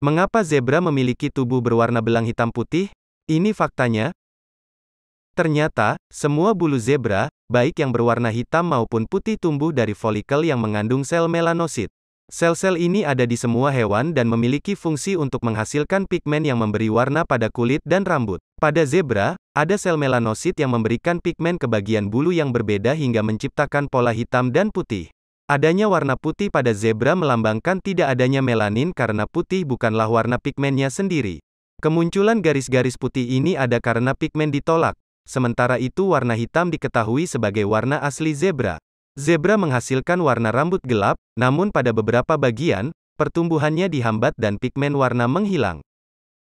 Mengapa zebra memiliki tubuh berwarna belang hitam putih? Ini faktanya. Ternyata, semua bulu zebra, baik yang berwarna hitam maupun putih tumbuh dari folikel yang mengandung sel melanosit. Sel-sel ini ada di semua hewan dan memiliki fungsi untuk menghasilkan pigmen yang memberi warna pada kulit dan rambut. Pada zebra, ada sel melanosit yang memberikan pigmen ke bagian bulu yang berbeda hingga menciptakan pola hitam dan putih. Adanya warna putih pada zebra melambangkan tidak adanya melanin karena putih bukanlah warna pigmennya sendiri. Kemunculan garis-garis putih ini ada karena pigmen ditolak, sementara itu warna hitam diketahui sebagai warna asli zebra. Zebra menghasilkan warna rambut gelap, namun pada beberapa bagian, pertumbuhannya dihambat dan pigmen warna menghilang.